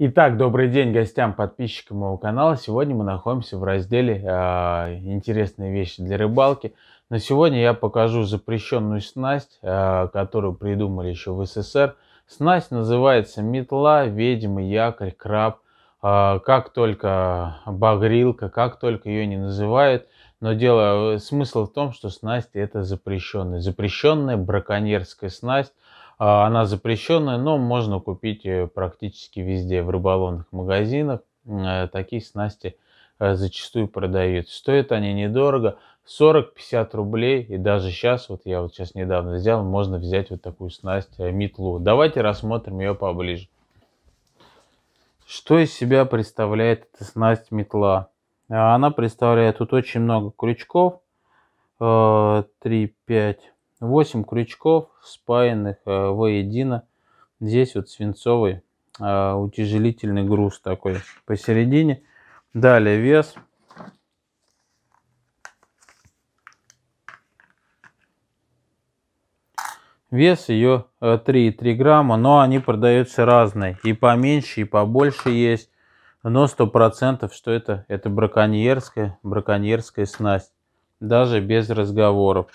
Итак, добрый день гостям, подписчикам моего канала. Сегодня мы находимся в разделе э, «Интересные вещи для рыбалки». На сегодня я покажу запрещенную снасть, э, которую придумали еще в СССР. Снасть называется метла, ведьма, якорь, краб. Э, как только багрилка, как только ее не называют. Но дело, э, смысл в том, что снасть это запрещенная. Запрещенная браконьерская снасть. А, она запрещенная, но можно купить практически везде в рыболовных магазинах. Э, такие снасти э, зачастую продают. Стоят они недорого, 40-50 рублей. И даже сейчас, вот я вот сейчас недавно взял, можно взять вот такую снасть э, метлу. Давайте рассмотрим ее поближе. Что из себя представляет эта снасть метла? Она представляет тут очень много крючков. 3, 5, 8 крючков, спаянных э, воедино. Здесь вот свинцовый э, утяжелительный груз такой посередине. Далее вес. Вес ее 3,3 э, грамма, но они продаются разные. И поменьше, и побольше есть. Но сто процентов, что это? Это браконьерская, браконьерская снасть. Даже без разговоров.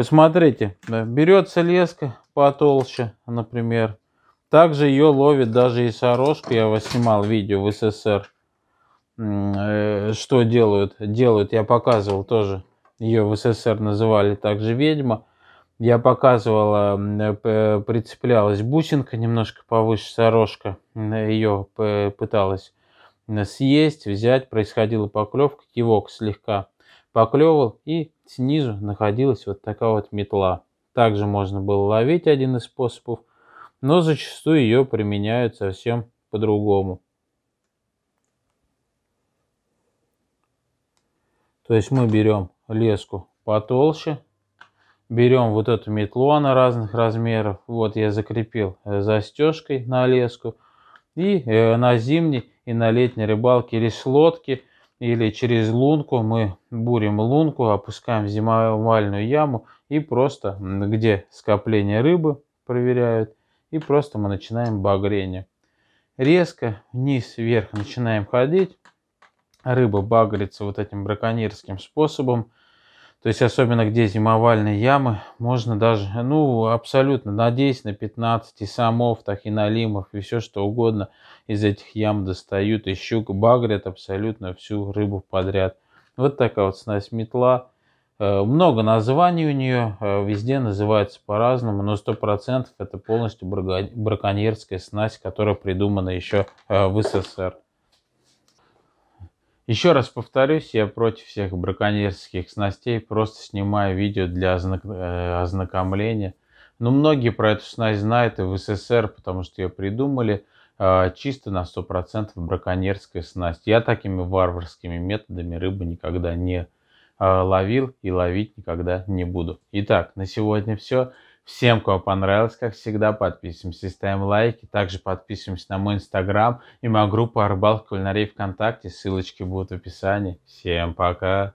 Посмотрите, берется леска потолще, например. Также ее ловит даже и сорожка. Я вас снимал видео в СССР. Э, что делают? Делают, я показывал тоже. Ее в СССР называли также ведьма. Я показывала, э, прицеплялась бусинка немножко повыше, сорожка. Э, ее пыталась съесть, взять. Происходила поклевка, кивок слегка поклевывал, и снизу находилась вот такая вот метла. Также можно было ловить один из способов, но зачастую ее применяют совсем по-другому. То есть мы берем леску потолще, берем вот эту метлу, она разных размеров, вот я закрепил э, застежкой на леску, и э, на зимней и на летней рыбалке или с лодки – или через лунку мы бурим лунку, опускаем в зимовальную яму и просто, где скопление рыбы проверяют, и просто мы начинаем багрение. Резко вниз-вверх начинаем ходить. Рыба багрится вот этим браконьерским способом. То есть, особенно где зимовальные ямы, можно даже, ну, абсолютно на 10, на 15 и самов, так и лимах и все что угодно из этих ям достают, и щук багрят абсолютно всю рыбу подряд. Вот такая вот снасть метла. Э, много названий у нее, э, везде называется по-разному, но 100% это полностью браконьерская снасть, которая придумана еще э, в СССР. Еще раз повторюсь, я против всех браконьерских снастей, просто снимаю видео для э, ознакомления. Но ну, многие про эту снасть знают и в СССР, потому что ее придумали а, чисто на 100% браконьерская снасть. Я такими варварскими методами рыбу никогда не а, ловил и ловить никогда не буду. Итак, на сегодня все. Всем, кому понравилось, как всегда, подписываемся, ставим лайки. Также подписываемся на мой инстаграм и мою группу Арбал Кулинарий ВКонтакте. Ссылочки будут в описании. Всем пока!